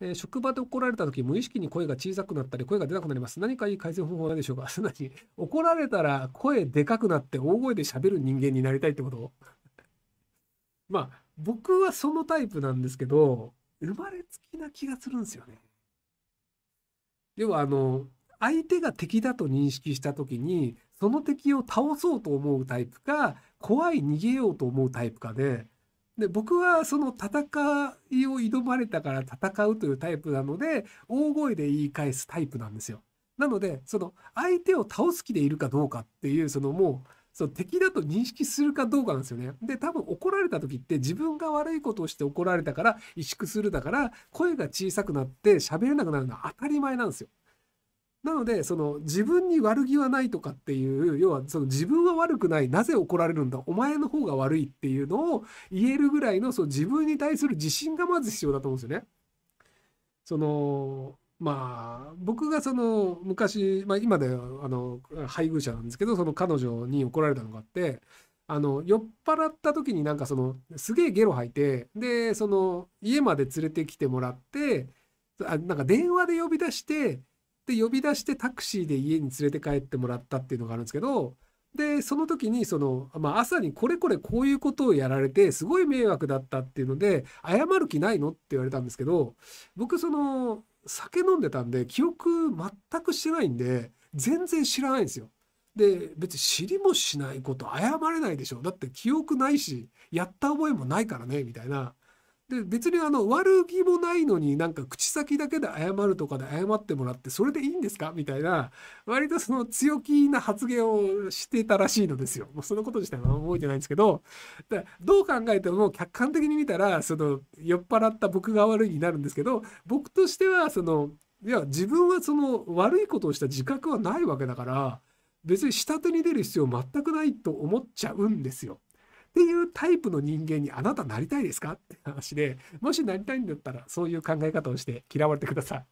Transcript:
えー、職場で怒られた時無意識に声が小さくなったり声が出なくなります。何かいい改善方法はないでしょうかすなわち、怒られたら声でかくなって大声で喋る人間になりたいってこと まあ、僕はそのタイプなんですけど、生まれつきな気がするんですよね。要は、あの、相手が敵だと認識した時に、その敵を倒そうと思うタイプか、怖い逃げようと思うタイプかで、で僕はその戦いを挑まれたから戦うというタイプなので大声で言い返すタイプなんですよ。なのでその相手を倒す気でいるかどうかっていうそのもうその敵だと認識するかどうかなんですよね。で多分怒られた時って自分が悪いことをして怒られたから萎縮するだから声が小さくなって喋れなくなるのは当たり前なんですよ。なのでその自分に悪気はないとかっていう要はその自分は悪くないなぜ怒られるんだお前の方が悪いっていうのを言えるぐらいのその自分に対する自信がまず必要だと思うんですよね。そのまあ僕がその昔、まあ、今であの配偶者なんですけどその彼女に怒られたのがあってあの酔っ払った時になんかそのすげえゲロ吐いてでその家まで連れてきてもらってあなんか電話で呼び出してで呼び出してタクシーで家に連れて帰ってもらったっていうのがあるんですけどでその時にその、まあ、朝にこれこれこういうことをやられてすごい迷惑だったっていうので謝る気ないのって言われたんですけど僕その酒飲んでたんで記憶全くしてないんで全然知らないんですよ。で別に知りもしないこと謝れないでしょだって記憶ないしやった覚えもないからねみたいなで別にあの悪気もないのになんか口先だけで謝るとかで謝ってもらってそれでいいんですかみたいな割とその強気な発言をしてたらしいのですよ。もうそのこと自体は覚えてないんですけどだどう考えても客観的に見たらその酔っ払った僕が悪いになるんですけど僕としてはそのいや自分はその悪いことをした自覚はないわけだから別に下手に出る必要全くないと思っちゃうんですよ。っていうタイプの人間にあなたなりたいですかって話で、もしなりたいんだったらそういう考え方をして嫌われてください。